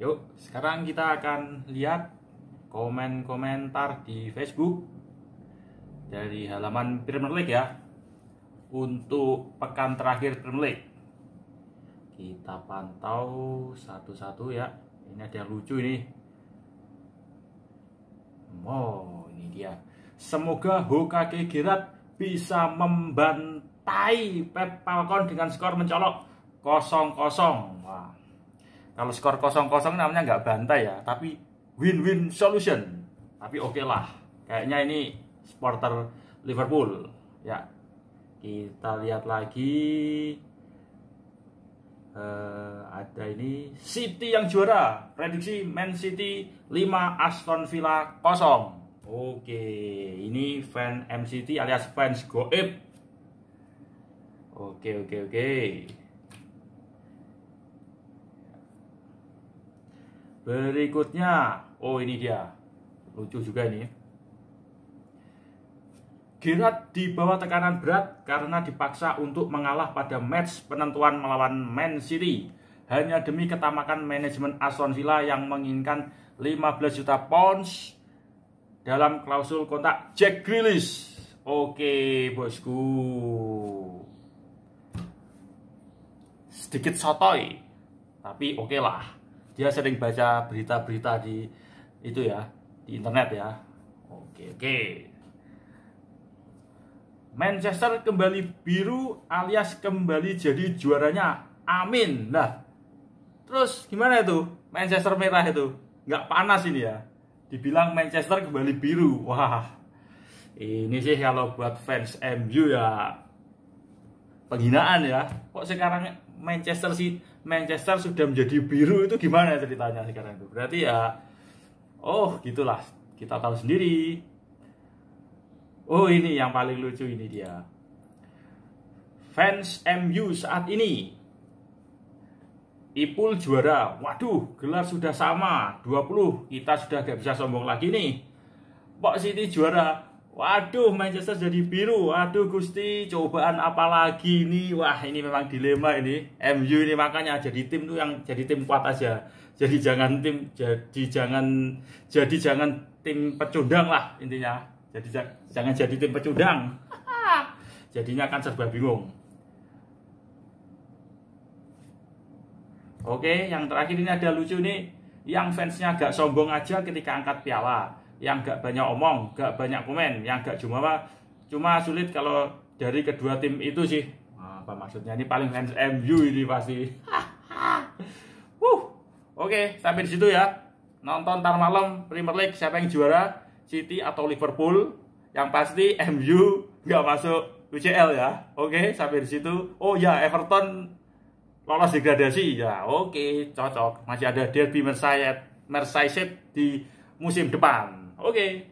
Yuk, sekarang kita akan lihat komen-komentar di Facebook dari halaman Premier League ya. Untuk pekan terakhir Premier League. Kita pantau satu-satu ya. Ini ada yang lucu ini. Oh, ini dia. Semoga Hokage Girat bisa membantai Pep Falcon dengan skor mencolok 0-0. Wah, kalau skor 0-0 namanya nggak bantai ya, tapi win-win solution. Tapi oke okay lah, kayaknya ini supporter Liverpool. Ya, kita lihat lagi. Uh, ada ini City yang juara prediksi Man City 5 Aston Villa 0 oke ini fan MCT alias fans goib oke oke oke Berikutnya, oh ini dia. Lucu juga ini. Gerard di bawah tekanan berat karena dipaksa untuk mengalah pada match penentuan melawan Man City. Hanya demi ketamakan manajemen Aston Villa yang menginginkan 15 juta pounds dalam klausul kontak Jack Grealish. Oke, bosku. Sedikit sotoy, tapi oke okay lah dia sering baca berita-berita di itu ya di internet ya oke oke Manchester kembali biru alias kembali jadi juaranya amin Nah, terus gimana itu Manchester merah itu nggak panas ini ya dibilang Manchester kembali biru wah ini sih kalau buat fans MU ya penghinaan ya kok sekarang Manchester si Manchester sudah menjadi biru itu gimana ceritanya sekarang itu? Berarti ya oh gitulah kita tahu sendiri. Oh ini yang paling lucu ini dia. Fans MU saat ini Ipul juara. Waduh, gelar sudah sama. 20. Kita sudah gak bisa sombong lagi nih. Pak City juara. Waduh, Manchester jadi biru. Waduh, Gusti, cobaan apa lagi ini? Wah, ini memang dilema ini. MU ini makanya jadi tim tuh yang jadi tim kuat aja. Jadi jangan tim jadi jangan jadi jangan tim pecundang lah intinya. Jadi jangan jadi tim pecundang. Jadinya akan serba bingung. Oke, yang terakhir ini ada lucu nih. Yang fansnya agak sombong aja ketika angkat piala yang gak banyak omong, gak banyak komen, yang gak cuma cuma sulit kalau dari kedua tim itu sih. Nah, apa maksudnya ini paling fans MU ini pasti. uh, oke sampai di situ ya. Nonton tar malam Premier League siapa yang juara City atau Liverpool? Yang pasti MU gak masuk UCL ya. Oke sampai di situ. Oh ya Everton lolos degradasi ya. Oke cocok masih ada derby Merseyside Merseyside di musim depan. Okay.